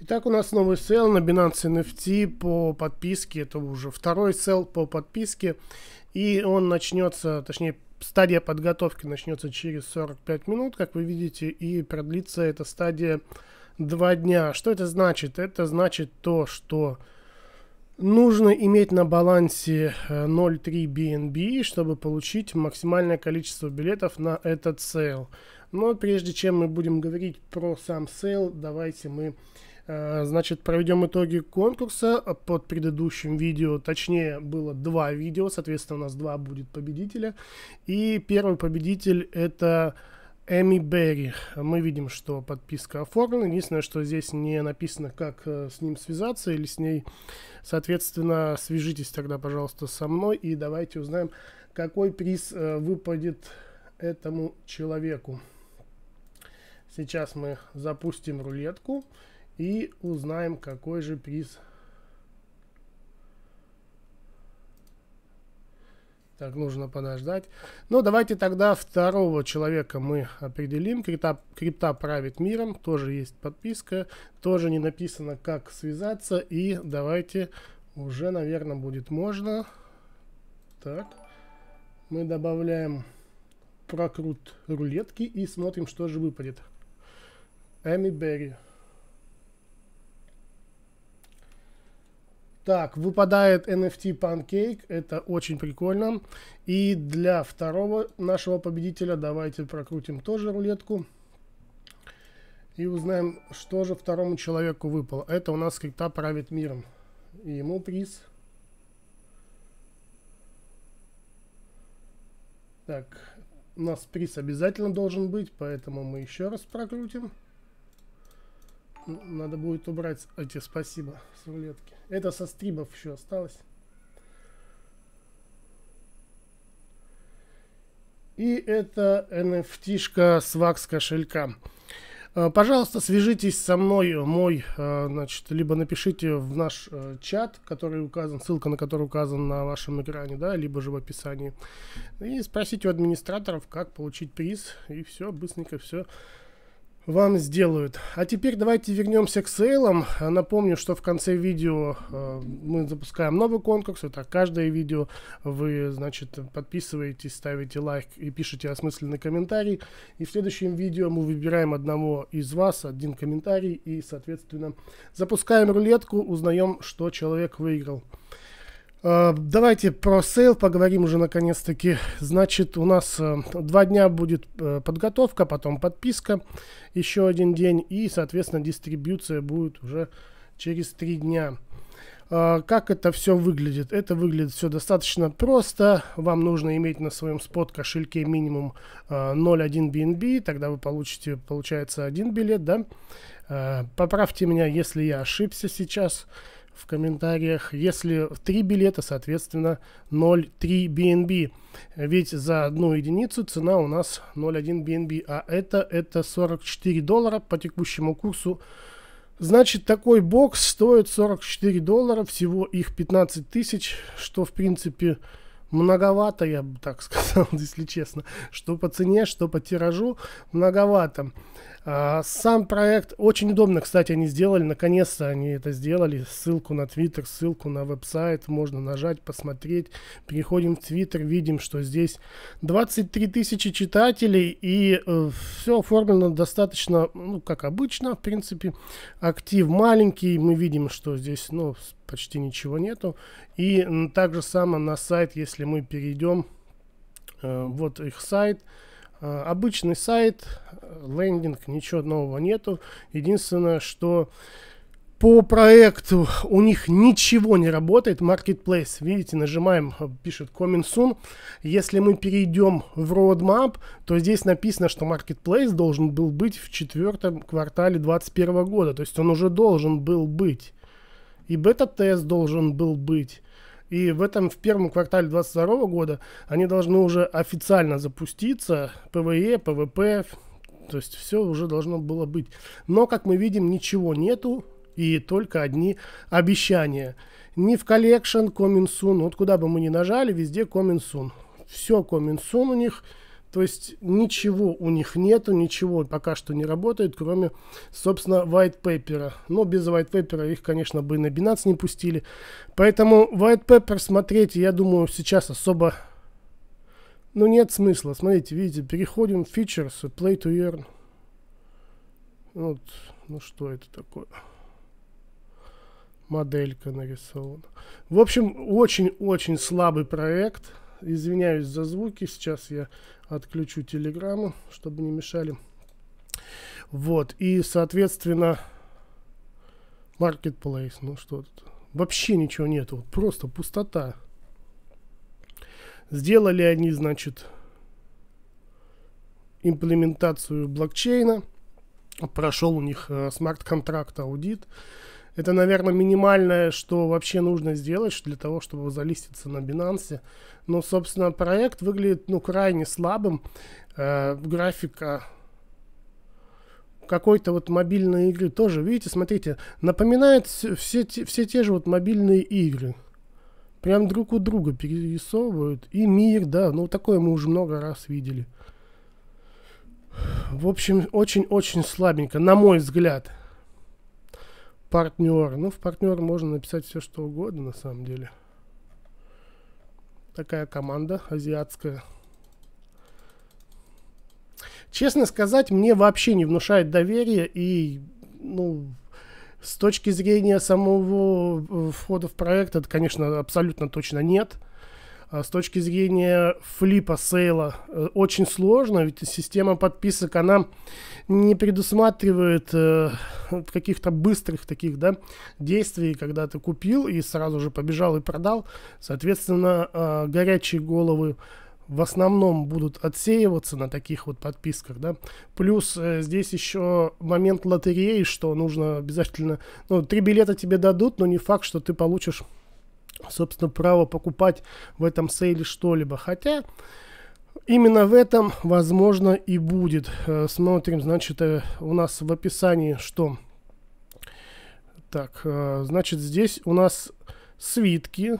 Итак, у нас новый сел на Binance NFT по подписке. Это уже второй сел по подписке. И он начнется, точнее, стадия подготовки начнется через 45 минут, как вы видите, и продлится эта стадия 2 дня. Что это значит? Это значит то, что нужно иметь на балансе 0.3 э, BNB, чтобы получить максимальное количество билетов на этот сейл. Но прежде чем мы будем говорить про сам сейл, давайте мы Э, значит, проведем итоги конкурса. Под предыдущим видео, точнее, было два видео, соответственно, у нас два будет победителя. И первый победитель это... Эми Берри. Мы видим, что подписка оформлена. Единственное, что здесь не написано, как э, с ним связаться или с ней. Соответственно, свяжитесь тогда, пожалуйста, со мной и давайте узнаем, какой приз э, выпадет этому человеку. Сейчас мы запустим рулетку. И узнаем, какой же приз. Так, нужно подождать. Ну, давайте тогда второго человека мы определим. Крипта, крипта правит миром. Тоже есть подписка. Тоже не написано, как связаться. И давайте уже, наверное, будет можно. Так. Мы добавляем прокрут рулетки и смотрим, что же выпадет. Эми Берри. Так, выпадает NFT Pancake, это очень прикольно. И для второго нашего победителя давайте прокрутим тоже рулетку. И узнаем, что же второму человеку выпало. Это у нас крипта правит миром. И ему приз. Так, у нас приз обязательно должен быть, поэтому мы еще раз прокрутим. Надо будет убрать эти спасибо с рулетки. Это со стрибов еще осталось. И это NFT-шка с вакс кошелька. Э, пожалуйста, свяжитесь со мной, мой, э, значит, либо напишите в наш э, чат, который указан, ссылка на который указан на вашем экране, да, либо же в описании. И спросите у администраторов, как получить приз, и все, быстренько все вам сделают. А теперь давайте вернемся к сейлам. Напомню, что в конце видео э, мы запускаем новый конкурс. Это каждое видео вы, значит, подписываетесь, ставите лайк и пишите осмысленный комментарий. И в следующем видео мы выбираем одного из вас, один комментарий и, соответственно, запускаем рулетку, узнаем, что человек выиграл. Э, давайте про сейл поговорим уже наконец-таки. Значит, у нас э, два дня будет э, подготовка, потом подписка, еще один день и, соответственно, дистрибьюция будет уже через три дня. Как это все выглядит? Это выглядит все достаточно просто. Вам нужно иметь на своем спот кошельке минимум 0.1 BNB, тогда вы получите, получается, один билет, да? Поправьте меня, если я ошибся сейчас в комментариях. Если 3 билета, соответственно 0,3 BNB. Ведь за одну единицу цена у нас 0,1 BNB. А это, это 44 доллара по текущему курсу. Значит, такой бокс стоит 44 доллара, всего их 15 тысяч, что в принципе Многовато, я бы так сказал, если честно. Что по цене, что по тиражу, многовато. А, сам проект очень удобно, кстати, они сделали. Наконец-то они это сделали. Ссылку на Twitter, ссылку на веб-сайт. Можно нажать, посмотреть. Переходим в Twitter, видим, что здесь 23 тысячи читателей. И э, все оформлено достаточно, ну, как обычно, в принципе. Актив маленький. Мы видим, что здесь, ну, почти ничего нету. И также само на сайт, если мы перейдем, э, вот их сайт, э, обычный сайт, э, лендинг, ничего нового нету. Единственное, что по проекту у них ничего не работает. Marketplace, видите, нажимаем, пишет Coming Soon. Если мы перейдем в Roadmap, то здесь написано, что Marketplace должен был быть в четвертом квартале 2021 года. То есть он уже должен был быть и бета-тест должен был быть. И в этом, в первом квартале 2022 года они должны уже официально запуститься, ПВЕ, ПВП, то есть все уже должно было быть. Но, как мы видим, ничего нету, и только одни обещания. Ни в коллекшн, коминсун, ну вот куда бы мы ни нажали, везде коминсун. Все коминсун у них – то есть ничего у них нету, ничего пока что не работает, кроме, собственно, white paper. Но без white paper их, конечно, бы на Binance не пустили. Поэтому white paper смотреть, я думаю, сейчас особо ну нет смысла. Смотрите, видите, переходим в features, play to earn. Вот, ну что это такое? Моделька нарисована. В общем, очень-очень слабый проект. Извиняюсь за звуки. Сейчас я отключу телеграмму, чтобы не мешали. Вот. И, соответственно, Marketplace. Ну что тут? Вообще ничего нету. Вот просто пустота. Сделали они, значит, имплементацию блокчейна. Прошел у них э, смарт-контракт аудит. Это, наверное, минимальное, что вообще нужно сделать для того, чтобы залиститься на Binance. Но, собственно, проект выглядит, ну, крайне слабым. Э, графика какой-то вот мобильной игры тоже, видите, смотрите, напоминает все, те, все те же вот мобильные игры. Прям друг у друга перерисовывают. И мир, да, ну такое мы уже много раз видели. В общем, очень-очень слабенько, на мой взгляд партнер. Ну, в партнер можно написать все, что угодно, на самом деле. Такая команда азиатская. Честно сказать, мне вообще не внушает доверия и, ну, с точки зрения самого э, входа в проект, это, конечно, абсолютно точно нет. А с точки зрения флипа сейла э, очень сложно, ведь система подписок, она не предусматривает э, каких-то быстрых таких, да, действий, когда ты купил и сразу же побежал и продал, соответственно, а, горячие головы в основном будут отсеиваться на таких вот подписках, да. Плюс э, здесь еще момент лотереи, что нужно обязательно, ну, три билета тебе дадут, но не факт, что ты получишь, собственно, право покупать в этом сейле что-либо. Хотя, Именно в этом, возможно, и будет. Э, смотрим, значит, э, у нас в описании что? Так, э, значит, здесь у нас свитки.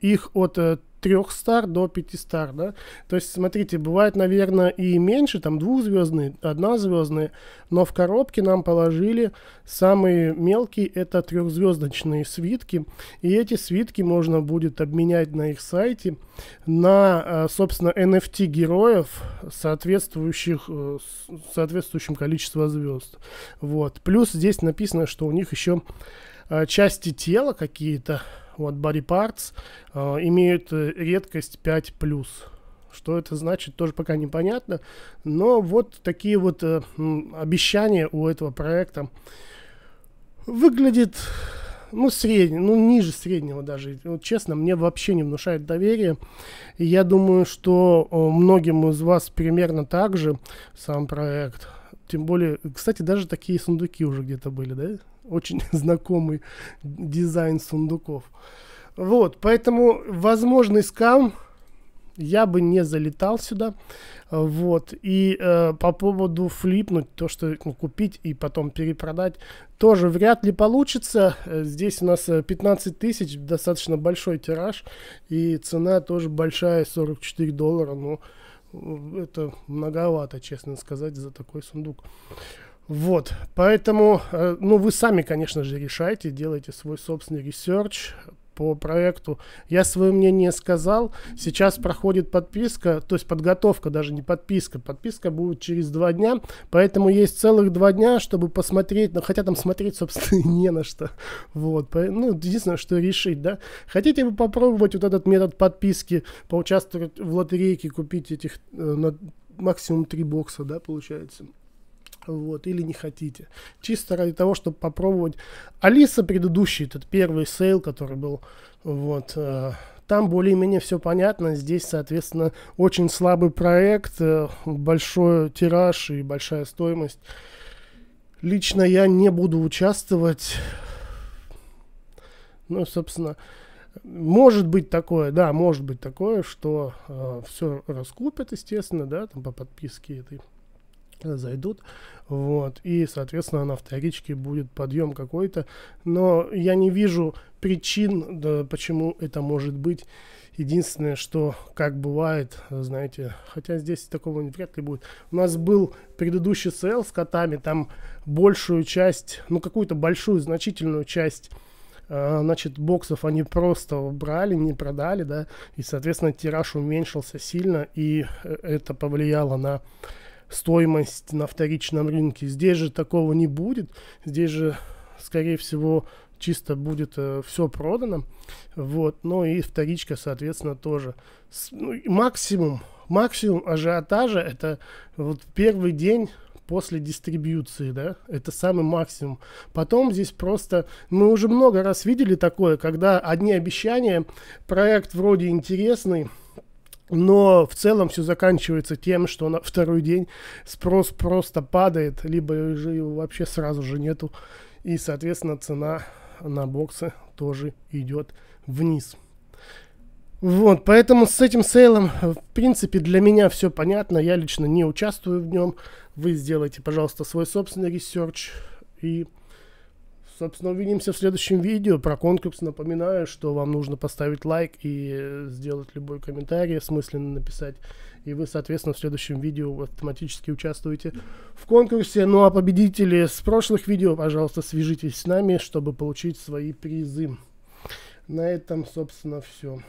Их от трех стар до пяти стар, да. То есть, смотрите, бывает, наверное, и меньше, там двухзвездные, однозвездные, но в коробке нам положили самые мелкие, это трехзвездочные свитки, и эти свитки можно будет обменять на их сайте на, а, собственно, NFT героев, соответствующих, э, соответствующим количеству звезд. Вот. Плюс здесь написано, что у них еще а, части тела какие-то, вот Body Parts, э, имеют э, редкость 5+. Что это значит, тоже пока непонятно. Но вот такие вот э, обещания у этого проекта. Выглядит, ну, средний, ну, ниже среднего даже. Вот, честно, мне вообще не внушает доверия. И я думаю, что э, многим из вас примерно так же сам проект. Тем более, кстати, даже такие сундуки уже где-то были, да? очень знакомый дизайн сундуков. Вот, поэтому возможный скам, я бы не залетал сюда. Вот. И э, по поводу флипнуть, то, что ну, купить и потом перепродать, тоже вряд ли получится. Э, здесь у нас 15 э, тысяч, достаточно большой тираж, и цена тоже большая, 44 доллара, но э, это многовато, честно сказать, за такой сундук. Вот, поэтому, э, ну, вы сами, конечно же, решайте, делайте свой собственный ресерч по проекту. Я свое мнение сказал. Сейчас проходит подписка, то есть подготовка, даже не подписка. Подписка будет через два дня, поэтому есть целых два дня, чтобы посмотреть, ну, хотя там смотреть, собственно, не на что. Вот, ну, единственное, что решить, да. Хотите вы попробовать вот этот метод подписки, поучаствовать в лотерейке, купить этих э, на максимум три бокса, да, получается вот, или не хотите. Чисто ради того, чтобы попробовать. Алиса предыдущий, этот первый сейл, который был, вот, э, там более-менее все понятно, здесь, соответственно, очень слабый проект, э, большой тираж и большая стоимость. Лично я не буду участвовать, ну, собственно, может быть такое, да, может быть такое, что э, все раскупят, естественно, да, там по подписке этой зайдут, вот, и, соответственно, на вторичке будет подъем какой-то, но я не вижу причин, да, почему это может быть. Единственное, что, как бывает, знаете, хотя здесь такого вряд ли будет. У нас был предыдущий сейл с котами, там большую часть, ну, какую-то большую, значительную часть э, значит, боксов они просто брали, не продали, да, и, соответственно, тираж уменьшился сильно, и э, это повлияло на стоимость на вторичном рынке. Здесь же такого не будет. Здесь же, скорее всего, чисто будет э, все продано. Вот. Ну и вторичка, соответственно, тоже. С, ну, максимум, максимум ажиотажа это вот первый день после дистрибьюции, да, это самый максимум. Потом здесь просто, мы уже много раз видели такое, когда одни обещания, проект вроде интересный, но в целом все заканчивается тем, что на второй день спрос просто падает, либо же его вообще сразу же нету. И, соответственно, цена на боксы тоже идет вниз. Вот, поэтому с этим сейлом, в принципе, для меня все понятно. Я лично не участвую в нем. Вы сделайте, пожалуйста, свой собственный ресерч и собственно, увидимся в следующем видео. Про конкурс напоминаю, что вам нужно поставить лайк и сделать любой комментарий, смысленно написать. И вы, соответственно, в следующем видео автоматически участвуете в конкурсе. Ну а победители с прошлых видео, пожалуйста, свяжитесь с нами, чтобы получить свои призы. На этом, собственно, все.